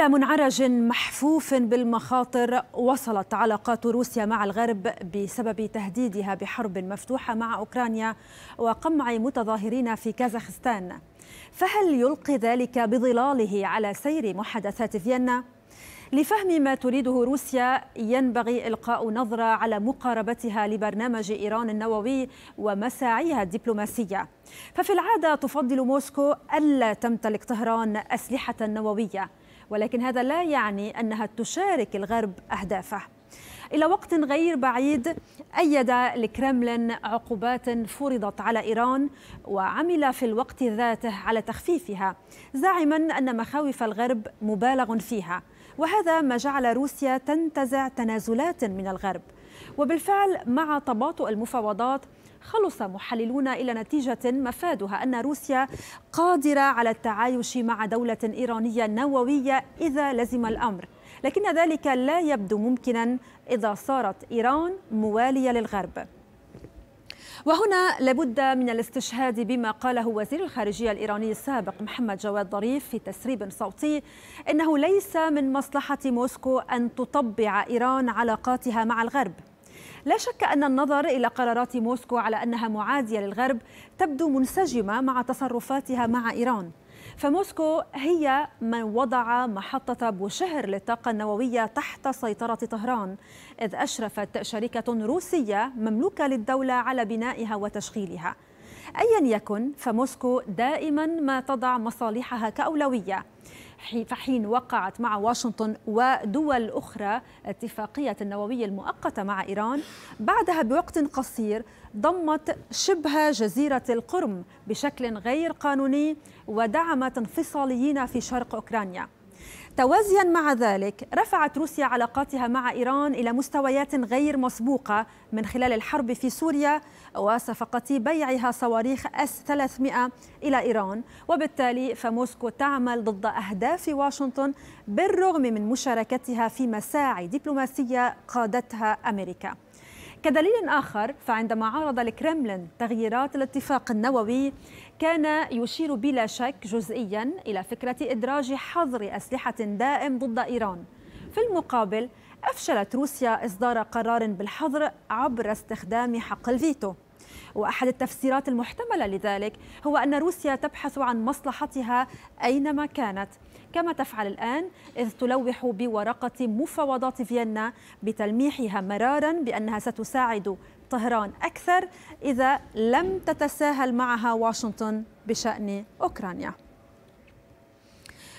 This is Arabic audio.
إلى منعرج محفوف بالمخاطر وصلت علاقات روسيا مع الغرب بسبب تهديدها بحرب مفتوحة مع أوكرانيا وقمع متظاهرين في كازاخستان فهل يلقي ذلك بظلاله على سير محادثات فيينا؟ لفهم ما تريده روسيا ينبغي إلقاء نظرة على مقاربتها لبرنامج إيران النووي ومساعيها الدبلوماسية ففي العادة تفضل موسكو ألا تمتلك طهران أسلحة نووية ولكن هذا لا يعني أنها تشارك الغرب أهدافه إلى وقت غير بعيد أيد الكرملين عقوبات فرضت على إيران وعمل في الوقت ذاته على تخفيفها زاعما أن مخاوف الغرب مبالغ فيها وهذا ما جعل روسيا تنتزع تنازلات من الغرب وبالفعل مع تباطؤ المفاوضات خلص محللون إلى نتيجة مفادها أن روسيا قادرة على التعايش مع دولة إيرانية نووية إذا لزم الأمر لكن ذلك لا يبدو ممكنا إذا صارت إيران موالية للغرب وهنا لابد من الاستشهاد بما قاله وزير الخارجية الإيراني السابق محمد جواد ظريف في تسريب صوتي إنه ليس من مصلحة موسكو أن تطبع إيران علاقاتها مع الغرب لا شك أن النظر إلى قرارات موسكو على أنها معادية للغرب تبدو منسجمة مع تصرفاتها مع إيران فموسكو هي من وضع محطة بوشهر للطاقة النووية تحت سيطرة طهران إذ أشرفت شركة روسية مملوكة للدولة على بنائها وتشغيلها أيا يكن فموسكو دائما ما تضع مصالحها كأولوية فحين وقعت مع واشنطن ودول أخرى اتفاقية النووية المؤقتة مع إيران بعدها بوقت قصير ضمت شبه جزيرة القرم بشكل غير قانوني ودعمت انفصاليين في شرق أوكرانيا توازيا مع ذلك رفعت روسيا علاقاتها مع ايران الى مستويات غير مسبوقه من خلال الحرب في سوريا وصفقه بيعها صواريخ اس 300 الى ايران وبالتالي فموسكو تعمل ضد اهداف واشنطن بالرغم من مشاركتها في مساعي دبلوماسيه قادتها امريكا كدليل آخر فعندما عرض الكرملين تغييرات الاتفاق النووي كان يشير بلا شك جزئيا إلى فكرة إدراج حظر أسلحة دائم ضد إيران في المقابل أفشلت روسيا إصدار قرار بالحظر عبر استخدام حق الفيتو وأحد التفسيرات المحتملة لذلك هو أن روسيا تبحث عن مصلحتها أينما كانت كما تفعل الآن إذ تلوح بورقة مفاوضات فيينا بتلميحها مرارا بأنها ستساعد طهران أكثر إذا لم تتساهل معها واشنطن بشأن أوكرانيا